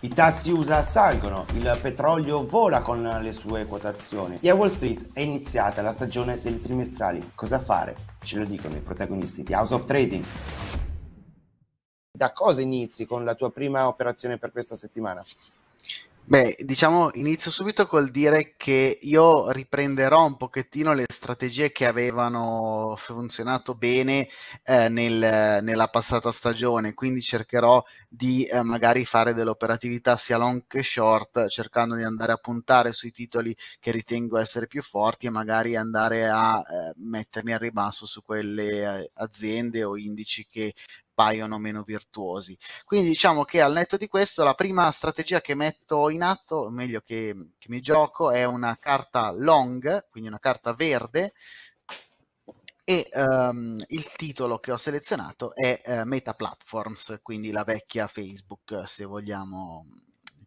I tassi USA salgono, il petrolio vola con le sue quotazioni e a Wall Street è iniziata la stagione delle trimestrali. Cosa fare? Ce lo dicono i protagonisti di House of Trading. Da cosa inizi con la tua prima operazione per questa settimana? Beh, diciamo, inizio subito col dire che io riprenderò un pochettino le strategie che avevano funzionato bene eh, nel, nella passata stagione, quindi cercherò di eh, magari fare dell'operatività sia long che short, cercando di andare a puntare sui titoli che ritengo essere più forti e magari andare a eh, mettermi al ribasso su quelle eh, aziende o indici che appaiono meno virtuosi. Quindi diciamo che al netto di questo la prima strategia che metto in atto, o meglio che, che mi gioco, è una carta long, quindi una carta verde, e um, il titolo che ho selezionato è uh, Meta Platforms, quindi la vecchia Facebook, se vogliamo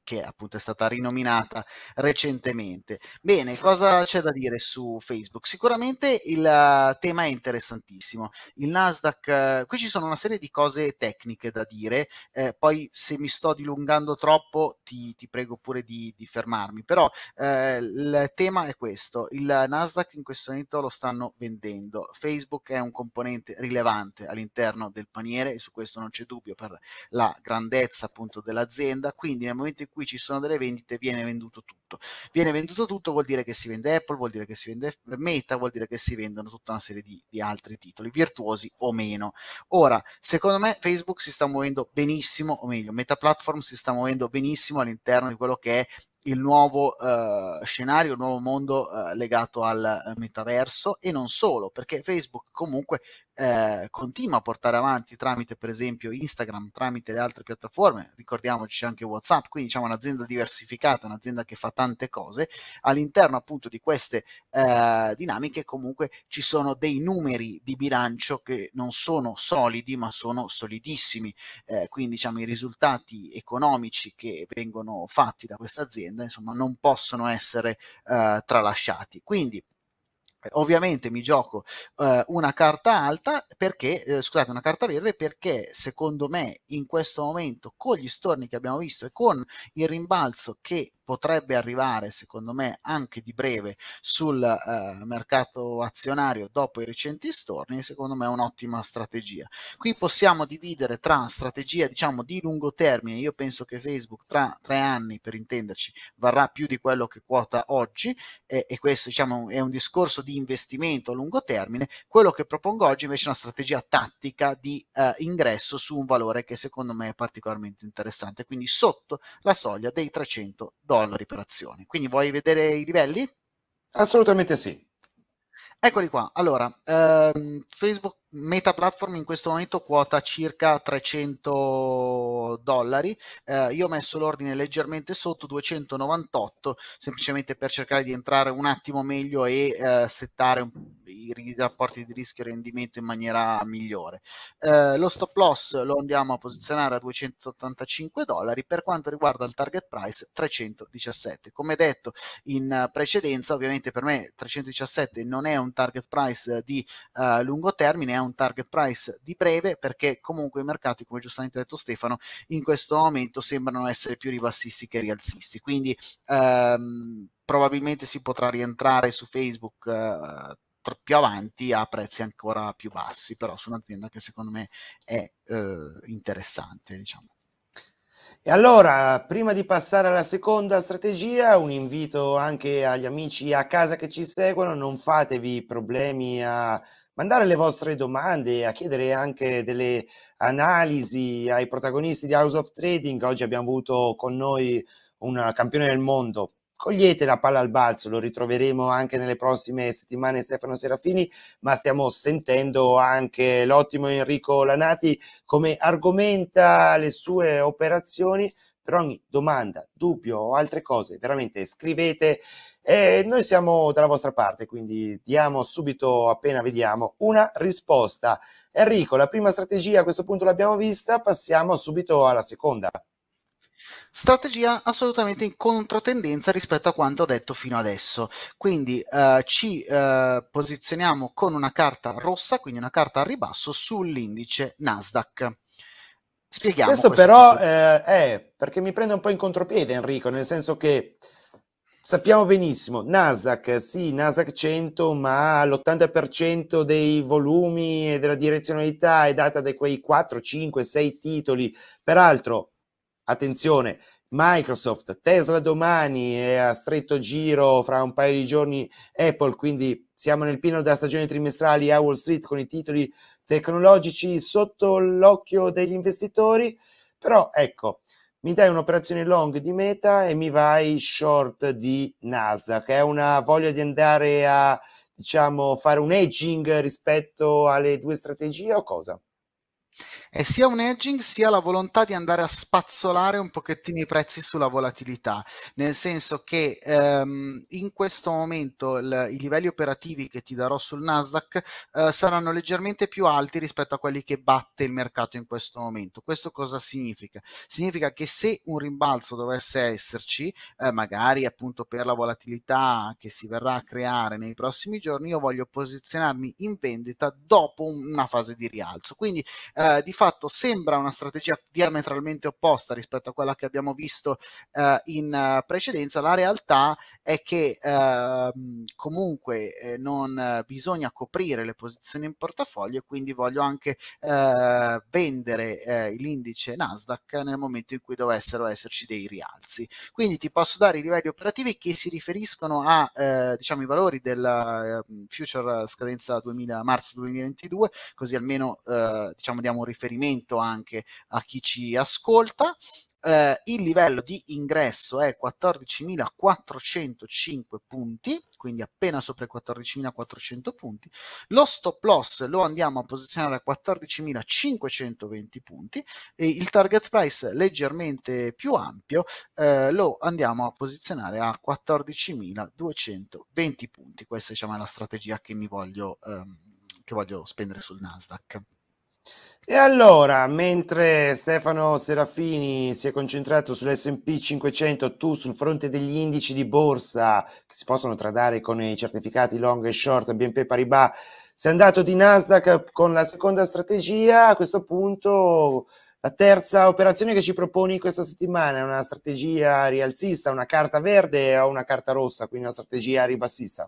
che appunto è stata rinominata recentemente. Bene, cosa c'è da dire su Facebook? Sicuramente il eh, tema è interessantissimo. Il Nasdaq, eh, qui ci sono una serie di cose tecniche da dire, eh, poi se mi sto dilungando troppo ti, ti prego pure di, di fermarmi, però eh, il tema è questo, il Nasdaq in questo momento lo stanno vendendo, Facebook è un componente rilevante all'interno del paniere e su questo non c'è dubbio per la grandezza appunto dell'azienda, quindi nel momento in cui cui ci sono delle vendite viene venduto tutto. Viene venduto tutto vuol dire che si vende Apple, vuol dire che si vende Meta, vuol dire che si vendono tutta una serie di, di altri titoli, virtuosi o meno. Ora, secondo me Facebook si sta muovendo benissimo, o meglio, Meta Platform si sta muovendo benissimo all'interno di quello che è il nuovo uh, scenario, il nuovo mondo uh, legato al eh, metaverso e non solo, perché Facebook comunque eh, continua a portare avanti tramite per esempio Instagram, tramite le altre piattaforme, ricordiamoci anche Whatsapp, quindi diciamo un'azienda diversificata, un'azienda che fa tante cose, all'interno appunto di queste eh, dinamiche comunque ci sono dei numeri di bilancio che non sono solidi ma sono solidissimi, eh, quindi diciamo i risultati economici che vengono fatti da questa azienda insomma non possono essere eh, tralasciati. Quindi Ovviamente mi gioco eh, una carta alta perché, eh, scusate, una carta verde perché secondo me in questo momento con gli storni che abbiamo visto e con il rimbalzo che potrebbe arrivare, secondo me, anche di breve sul eh, mercato azionario dopo i recenti storni, secondo me è un'ottima strategia. Qui possiamo dividere tra strategia, diciamo, di lungo termine, io penso che Facebook tra tre anni, per intenderci, varrà più di quello che quota oggi e, e questo, diciamo, è un discorso di investimento a lungo termine, quello che propongo oggi invece è una strategia tattica di eh, ingresso su un valore che secondo me è particolarmente interessante, quindi sotto la soglia dei 300 dollari alla riparazione. Quindi vuoi vedere i livelli? Assolutamente sì. Eccoli qua. Allora, ehm, Facebook Meta Platform in questo momento quota circa 300 dollari. Eh, io ho messo l'ordine leggermente sotto 298, semplicemente per cercare di entrare un attimo meglio e eh, settare un, i, i, rapporti di rischio e rendimento in maniera migliore. Eh, lo stop loss lo andiamo a posizionare a 285 dollari. Per quanto riguarda il target price, 317. Come detto in precedenza, ovviamente per me 317 non è un un target price di uh, lungo termine, è un target price di breve perché comunque i mercati, come giustamente detto Stefano, in questo momento sembrano essere più ribassisti che rialzisti. Quindi ehm, probabilmente si potrà rientrare su Facebook. Eh, più avanti a prezzi ancora più bassi, però su un'azienda che secondo me è eh, interessante. Diciamo. E allora, prima di passare alla seconda strategia, un invito anche agli amici a casa che ci seguono, non fatevi problemi a mandare le vostre domande, a chiedere anche delle analisi ai protagonisti di House of Trading. Oggi abbiamo avuto con noi un campione del mondo cogliete la palla al balzo, lo ritroveremo anche nelle prossime settimane Stefano Serafini, ma stiamo sentendo anche l'ottimo Enrico Lanati come argomenta le sue operazioni per ogni domanda, dubbio o altre cose, veramente scrivete. E noi siamo dalla vostra parte, quindi diamo subito, appena vediamo, una risposta. Enrico, la prima strategia a questo punto l'abbiamo vista, passiamo subito alla seconda. Strategia assolutamente in controtendenza rispetto a quanto detto fino adesso. Quindi eh, ci eh, posizioniamo con una carta rossa, quindi una carta a ribasso sull'indice Nasdaq. Spieghiamo. Questo, questo però eh, è perché mi prende un po' in contropiede Enrico, nel senso che sappiamo benissimo, Nasdaq, sì, Nasdaq 100, ma l'80% dei volumi e della direzionalità è data da quei 4, 5, 6 titoli. Peraltro Attenzione, Microsoft, Tesla domani e a stretto giro fra un paio di giorni Apple, quindi siamo nel pieno della stagione trimestrale a Wall Street con i titoli tecnologici sotto l'occhio degli investitori, però ecco, mi dai un'operazione long di meta e mi vai short di Nasdaq, è una voglia di andare a diciamo fare un edging rispetto alle due strategie o cosa? è sia un edging sia la volontà di andare a spazzolare un pochettino i prezzi sulla volatilità, nel senso che ehm, in questo momento il, i livelli operativi che ti darò sul Nasdaq eh, saranno leggermente più alti rispetto a quelli che batte il mercato in questo momento. Questo cosa significa? Significa che se un rimbalzo dovesse esserci, eh, magari appunto per la volatilità che si verrà a creare nei prossimi giorni, io voglio posizionarmi in vendita dopo una fase di rialzo. Quindi eh, eh, di fatto sembra una strategia diametralmente opposta rispetto a quella che abbiamo visto eh, in eh, precedenza, la realtà è che ehm, eh, comunque non bisogna coprire le posizioni in portafoglio e quindi voglio anche eh, vendere l'indice Nasdaq nel momento in cui dovessero esserci dei rialzi. Quindi ti posso dare i livelli operativi che si riferiscono a diciamo i valori del ehm, future scadenza 2000, marzo 2022, così almeno diciamo diamo facciamo riferimento anche a chi ci ascolta. Eh, il livello di ingresso è 14.405 punti, quindi appena sopra i 14.400 punti. Lo stop loss lo andiamo a posizionare a 14.520 punti e il target price leggermente più ampio eh, lo andiamo a posizionare a 14.220 punti. Questa diciamo, è la strategia che mi voglio, ehm, che voglio spendere sul Nasdaq. E allora, mentre Stefano Serafini si è concentrato sull'SP 500, tu sul fronte degli indici di borsa che si possono tradare con i certificati long e short, BNP Paribas, sei andato di Nasdaq con la seconda strategia. A questo punto, la terza operazione che ci proponi questa settimana è una strategia rialzista, una carta verde o una carta rossa, quindi una strategia ribassista?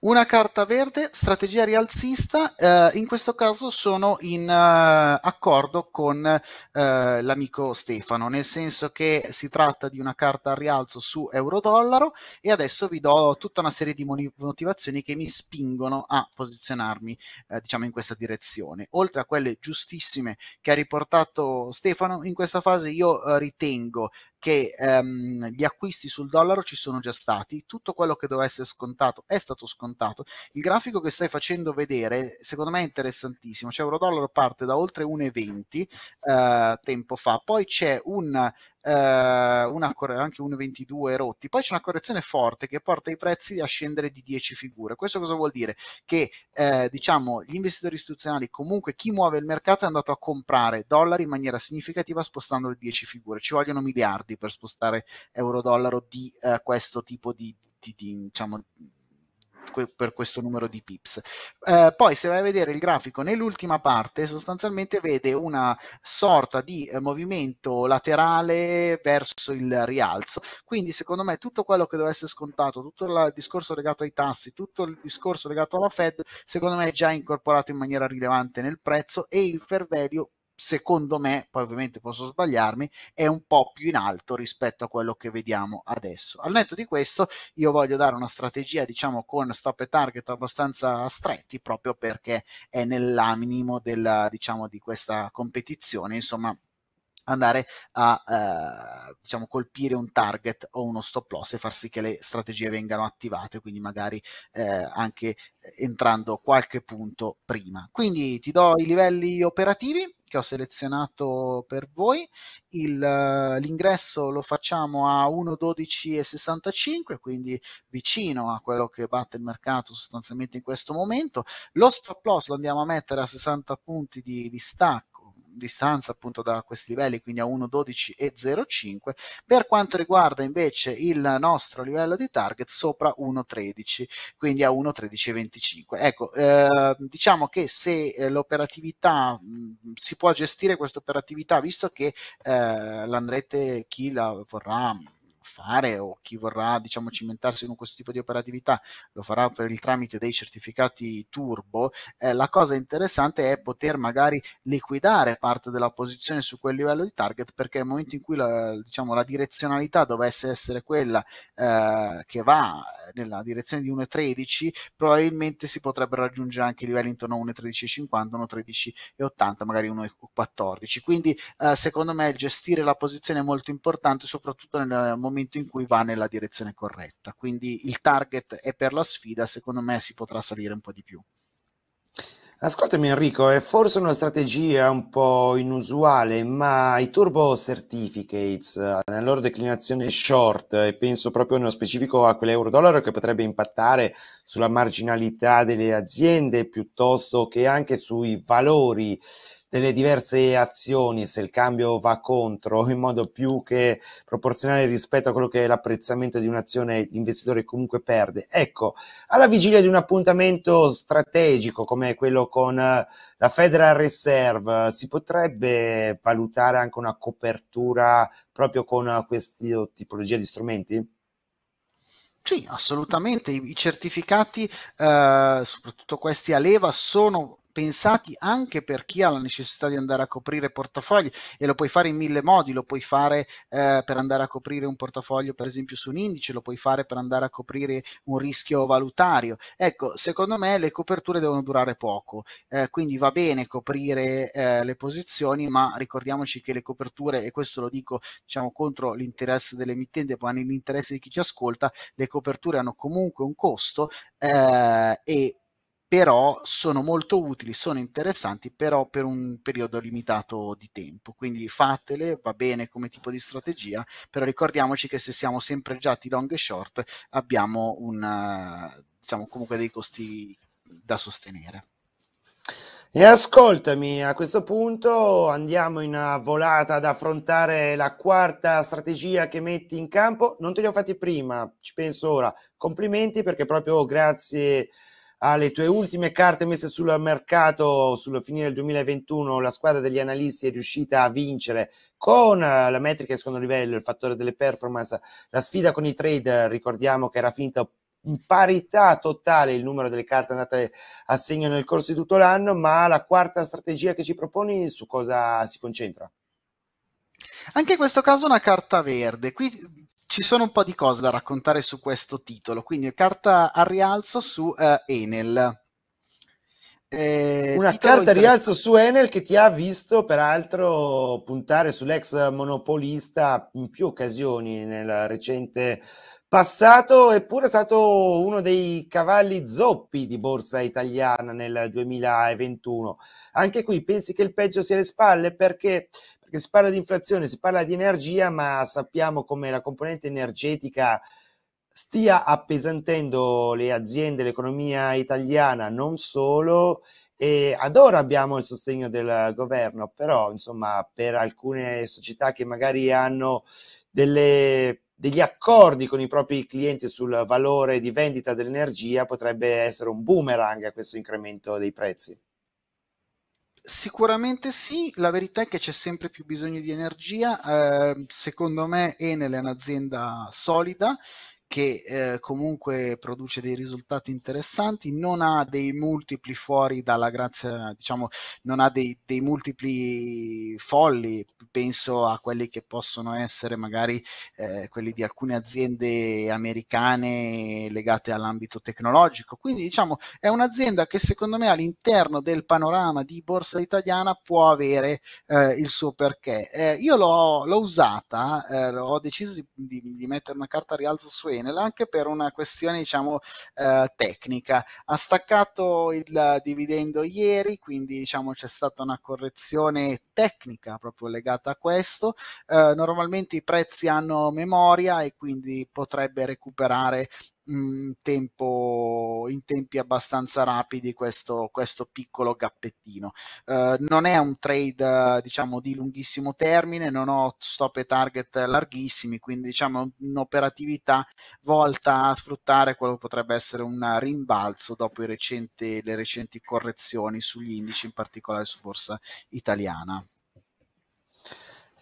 Una carta verde, strategia rialzista, eh, in questo caso sono in eh, accordo con eh, l'amico Stefano, nel senso che si tratta di una carta a rialzo su euro-dollaro e adesso vi do tutta una serie di motivazioni che mi spingono a posizionarmi eh, diciamo in questa direzione. Oltre a quelle giustissime che ha riportato Stefano, in questa fase io eh, ritengo che ehm, gli acquisti sul dollaro ci sono già stati, tutto quello che doveva essere scontato è stato stato scontato. Il grafico che stai facendo vedere, secondo me è interessantissimo. Cioè, euro dollaro parte da oltre 1,20 eh, tempo fa, poi c'è un eh, una, anche 1,22 rotti. Poi c'è una correzione forte che porta i prezzi a scendere di 10 figure. Questo cosa vuol dire? Che eh, diciamo gli investitori istituzionali, comunque chi muove il mercato è andato a comprare dollari in maniera significativa spostando le 10 figure. Ci vogliono miliardi per spostare euro-dollaro di eh, questo tipo di, di, di diciamo per questo numero di pips. Eh, poi se vai a vedere il grafico nell'ultima parte sostanzialmente vede una sorta di eh, movimento laterale verso il rialzo, quindi secondo me tutto quello che deve essere scontato, tutto il discorso legato ai tassi, tutto il discorso legato alla Fed, secondo me è già incorporato in maniera rilevante nel prezzo e il fair value secondo me, poi ovviamente posso sbagliarmi, è un po' più in alto rispetto a quello che vediamo adesso. Al netto di questo, io voglio dare una strategia, diciamo, con stop e target abbastanza stretti, proprio perché è nell'animo della, diciamo, di questa competizione, insomma andare a eh, diciamo, colpire un target o uno stop loss e far sì che le strategie vengano attivate, quindi magari eh, anche entrando qualche punto prima. Quindi ti do i livelli operativi che ho selezionato per voi, Il, eh, l'ingresso lo facciamo a 1,12,65, quindi vicino a quello che batte il mercato sostanzialmente in questo momento, lo stop loss lo andiamo a mettere a 60 punti di, di stacco distanza appunto da questi livelli, quindi a 1,12 e 0,5. Per quanto riguarda invece il nostro livello di target sopra 1,13, quindi a 1,13,25. Ecco, eh, diciamo che se eh, l'operatività mm, si può gestire questa operatività, visto che eh, l'andrete chi la vorrà fare o chi vorrà diciamo cimentarsi in questo tipo di operatività lo farà per il tramite dei certificati turbo eh, la cosa interessante è poter magari liquidare parte della posizione su quel livello di target perché nel momento in cui la, diciamo, la direzionalità dovesse essere quella eh, che va nella direzione di 1.13 probabilmente si potrebbero raggiungere anche livelli intorno a 1.13.50 1.13.80 magari 1.14 quindi eh, secondo me gestire la posizione è molto importante soprattutto nel momento momento in cui va nella direzione corretta. Quindi il target è per la sfida, secondo me si potrà salire un po' di più. Ascoltami Enrico, è forse una strategia un po' inusuale, ma i turbo certificates nella eh, loro declinazione short, e penso proprio nello specifico a quell'euro-dollaro che potrebbe impattare sulla marginalità delle aziende piuttosto che anche sui valori delle diverse azioni, se il cambio va contro in modo più che proporzionale rispetto a quello che è l'apprezzamento di un'azione, l'investitore comunque perde. Ecco, alla vigilia di un appuntamento strategico come quello con eh, la Federal Reserve, si potrebbe valutare anche una copertura proprio con eh, questa oh, tipologia di strumenti? Sì, assolutamente. I certificati, eh, soprattutto questi a leva, sono pensati anche per chi ha la necessità di andare a coprire portafogli e lo puoi fare in mille modi, lo puoi fare eh, per andare a coprire un portafoglio per esempio su un indice, lo puoi fare per andare a coprire un rischio valutario. Ecco, secondo me le coperture devono durare poco, eh, quindi va bene coprire eh, le posizioni, ma ricordiamoci che le coperture, e questo lo dico diciamo contro l'interesse dell'emittente, ma nell'interesse di chi ci ascolta, le coperture hanno comunque un costo eh, e però sono molto utili, sono interessanti, però per un periodo limitato di tempo. Quindi fatele, va bene come tipo di strategia, però ricordiamoci che se siamo sempre già di long e short abbiamo una, diciamo, comunque dei costi da sostenere. E ascoltami, a questo punto andiamo in volata ad affrontare la quarta strategia che metti in campo. Non te li ho fatti prima, ci penso ora. Complimenti perché proprio grazie alle tue ultime carte messe sul mercato sul finire del 2021 la squadra degli analisti è riuscita a vincere con eh, la metrica di secondo livello il fattore delle performance la sfida con i trade ricordiamo che era finita in parità totale il numero delle carte andate a segno nel corso di tutto l'anno ma la quarta strategia che ci proponi su cosa si concentra anche in questo caso una carta verde. Qui ci sono un po' di cose da raccontare su questo titolo, quindi carta a rialzo su uh, Enel. Eh, Una carta a rialzo su Enel che ti ha visto peraltro puntare sull'ex monopolista in più occasioni nel recente passato, eppure è stato uno dei cavalli zoppi di borsa italiana nel 2021. Anche qui pensi che il peggio sia alle spalle perché perché si parla di inflazione, si parla di energia, ma sappiamo come la componente energetica stia appesantendo le aziende, l'economia italiana, non solo. E ad ora abbiamo il sostegno del governo, però insomma per alcune società che magari hanno delle degli accordi con i propri clienti sul valore di vendita dell'energia potrebbe essere un boomerang a questo incremento dei prezzi. Sicuramente sì, la verità è che c'è sempre più bisogno di energia, eh, secondo me Enel è un'azienda solida che eh, comunque produce dei risultati interessanti, non ha dei multipli fuori dalla grazia, diciamo, non ha dei, dei multipli folli, penso a quelli che possono essere magari eh, quelli di alcune aziende americane legate all'ambito tecnologico. Quindi diciamo è un'azienda che secondo me all'interno del panorama di borsa italiana può avere eh, il suo perché. Eh, io l'ho, l'ho usata, eh, ho deciso di, di, di mettere una carta a rialzo su Eni Enel anche per una questione diciamo eh, tecnica. Ha staccato il dividendo ieri, quindi diciamo c'è stata una correzione tecnica proprio legata a questo. Eh, normalmente i prezzi hanno memoria e quindi potrebbe recuperare tempo, in tempi abbastanza rapidi questo, questo piccolo gappettino. Uh, non è un trade diciamo di lunghissimo termine, non ho stop e target larghissimi, quindi diciamo un'operatività volta a sfruttare quello che potrebbe essere un rimbalzo dopo recenti, le recenti correzioni sugli indici, in particolare su borsa italiana.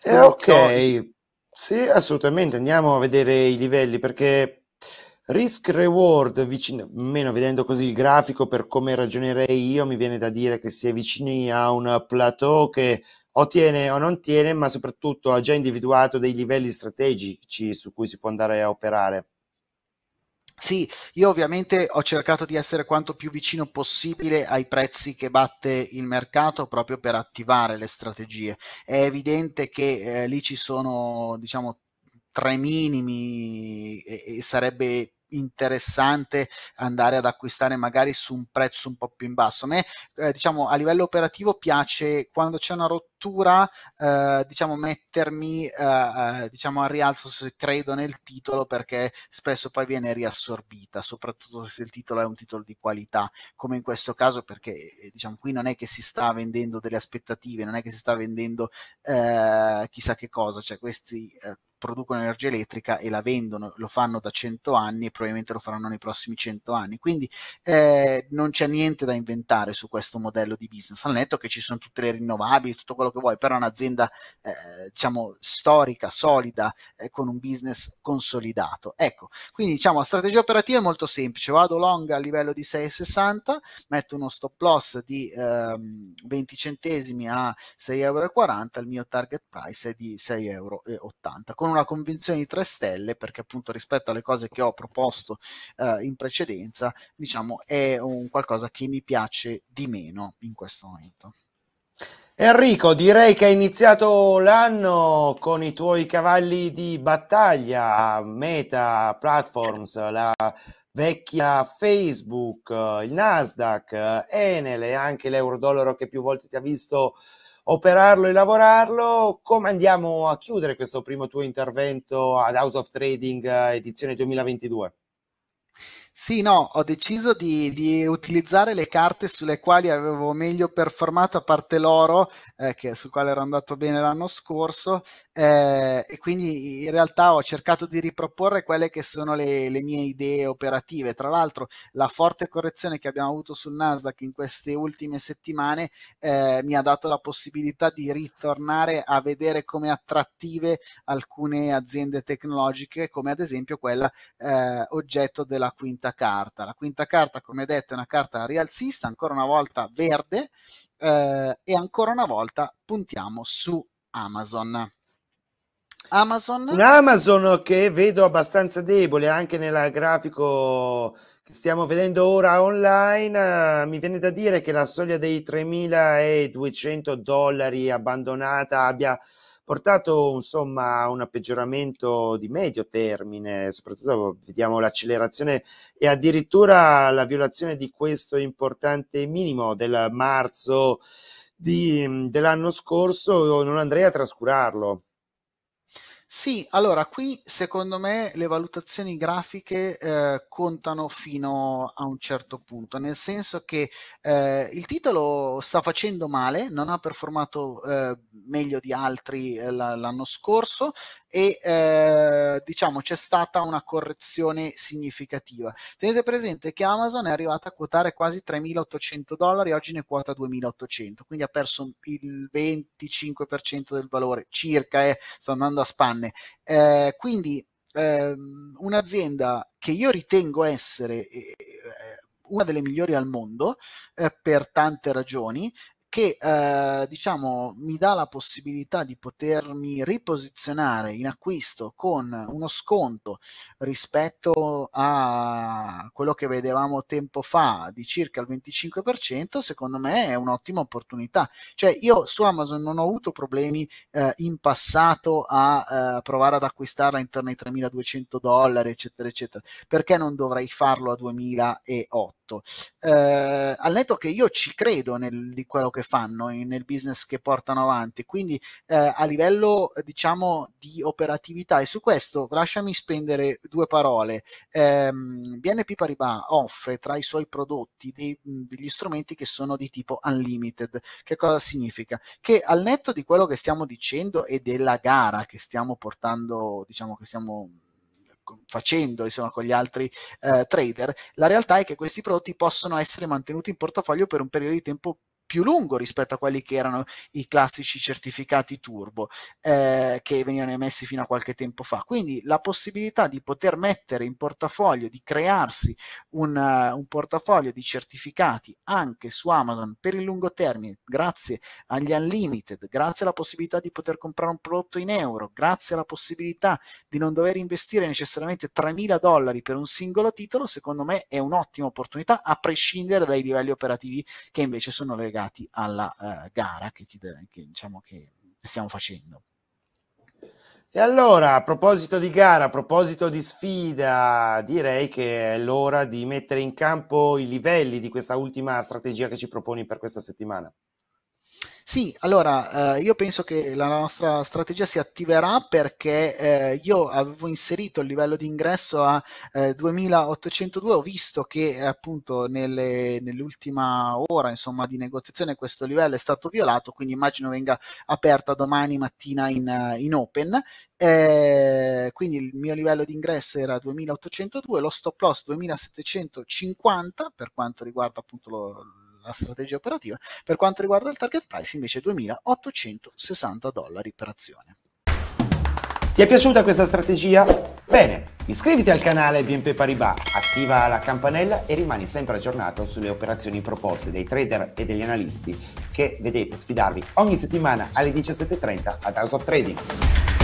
Eh, ok, sì, assolutamente. Andiamo a vedere i livelli perché Risk reward, vicino, meno vedendo così il grafico per come ragionerei io, mi viene da dire che si è vicini a un plateau che ottiene o non tiene, ma soprattutto ha già individuato dei livelli strategici su cui si può andare a operare. Sì, io ovviamente ho cercato di essere quanto più vicino possibile ai prezzi che batte il mercato proprio per attivare le strategie. È evidente che eh, lì ci sono, diciamo, tre minimi e, e sarebbe interessante andare ad acquistare magari su un prezzo un po' più in basso. A me, eh, diciamo, a livello operativo piace quando c'è una rottura, eh, diciamo, mettermi, eh, eh diciamo, a rialzo se credo nel titolo perché spesso poi viene riassorbita, soprattutto se il titolo è un titolo di qualità, come in questo caso perché, eh, diciamo, qui non è che si sta vendendo delle aspettative, non è che si sta vendendo eh, chissà che cosa, cioè questi producono energia elettrica e la vendono, lo fanno da 100 anni e probabilmente lo faranno nei prossimi 100 anni. Quindi eh, non c'è niente da inventare su questo modello di business, al netto che ci sono tutte le rinnovabili, tutto quello che vuoi, però è un'azienda eh, diciamo storica, solida, eh, con un business consolidato. Ecco, quindi diciamo la strategia operativa è molto semplice, vado long a livello di 6,60, metto uno stop loss di ehm, 20 centesimi a 6,40 euro, il mio target price è di 6,80 euro, con una convinzione di 3 stelle perché appunto rispetto alle cose che ho proposto eh, in precedenza, diciamo, è un qualcosa che mi piace di meno in questo momento. Enrico, direi che hai iniziato l'anno con i tuoi cavalli di battaglia, Meta, Platforms, la vecchia Facebook, il Nasdaq, Enel e anche l'euro-dollaro che più volte ti ha visto operarlo e lavorarlo. Come andiamo a chiudere questo primo tuo intervento ad House of Trading eh, edizione 2022? Sì, no, ho deciso di, di, utilizzare le carte sulle quali avevo meglio performato a parte l'oro, eh, che, su quale ero andato bene l'anno scorso, eh, e quindi in realtà ho cercato di riproporre quelle che sono le, le mie idee operative. Tra l'altro la forte correzione che abbiamo avuto sul Nasdaq in queste ultime settimane eh, mi ha dato la possibilità di ritornare a vedere come attrattive alcune aziende tecnologiche, come ad esempio quella eh, oggetto della quinta carta. La quinta carta, come detto, è una carta rialzista, ancora una volta verde eh, e ancora una volta puntiamo su Amazon. Amazon. Un Amazon che vedo abbastanza debole anche nel grafico che stiamo vedendo ora online. Mi viene da dire che la soglia dei 3.200 dollari abbandonata abbia portato insomma a un peggioramento di medio termine, soprattutto vediamo l'accelerazione e addirittura la violazione di questo importante minimo del marzo di, mm, dell'anno scorso, non andrei a trascurarlo. Sì, allora qui secondo me le valutazioni grafiche eh, contano fino a un certo punto, nel senso che eh, il titolo sta facendo male, non ha performato eh, meglio di altri eh, l'anno scorso e eh, diciamo c'è stata una correzione significativa. Tenete presente che Amazon è arrivata a quotare quasi 3.800 dollari, oggi ne quota 2.800, quindi ha perso il 25% del valore circa, eh, sto andando a spanne donne. Eh, quindi ehm, un'azienda che io ritengo essere eh, eh, una delle migliori al mondo eh, per tante ragioni che eh, diciamo mi dà la possibilità di potermi riposizionare in acquisto con uno sconto rispetto a quello che vedevamo tempo fa di circa il 25%, secondo me è un'ottima opportunità. Cioè io su Amazon non ho avuto problemi eh, in passato a eh, provare ad acquistarla intorno ai 3200 dollari, eccetera, eccetera. Perché non dovrei farlo a 2008? fatto. Eh, al netto che io ci credo nel, di quello che fanno, in, nel business che portano avanti, quindi eh, a livello diciamo di operatività e su questo lasciami spendere due parole. Eh, BNP Paribas offre tra i suoi prodotti dei, degli strumenti che sono di tipo unlimited. Che cosa significa? Che al netto di quello che stiamo dicendo e della gara che stiamo portando, diciamo che stiamo facendo insomma, con gli altri eh, trader, la realtà è che questi prodotti possono essere mantenuti in portafoglio per un periodo di tempo più lungo rispetto a quelli che erano i classici certificati turbo eh, che venivano emessi fino a qualche tempo fa. Quindi la possibilità di poter mettere in portafoglio, di crearsi un, uh, un portafoglio di certificati anche su Amazon per il lungo termine, grazie agli unlimited, grazie alla possibilità di poter comprare un prodotto in euro, grazie alla possibilità di non dover investire necessariamente 3.000 dollari per un singolo titolo, secondo me è un'ottima opportunità a prescindere dai livelli operativi che invece sono legati legati alla uh, gara che, si, che, diciamo, che stiamo facendo. E allora, a proposito di gara, a proposito di sfida, direi che è l'ora di mettere in campo i livelli di questa ultima strategia che ci proponi per questa settimana. Sì, allora eh, io penso che la nostra strategia si attiverà perché eh, io avevo inserito il livello di ingresso a eh, 2802, ho visto che appunto nelle, nell'ultima ora insomma, di negoziazione questo livello è stato violato, quindi immagino venga aperta domani mattina in, in open. Eh, quindi il mio livello di ingresso era 2802, lo stop loss 2750 per quanto riguarda appunto lo, la strategia operativa. Per quanto riguarda il target price invece 2.860 dollari per azione. Ti è piaciuta questa strategia? Bene, iscriviti al canale BNP Paribas, attiva la campanella e rimani sempre aggiornato sulle operazioni proposte dai trader e degli analisti che vedete sfidarvi ogni settimana alle 17.30 ad House of Trading.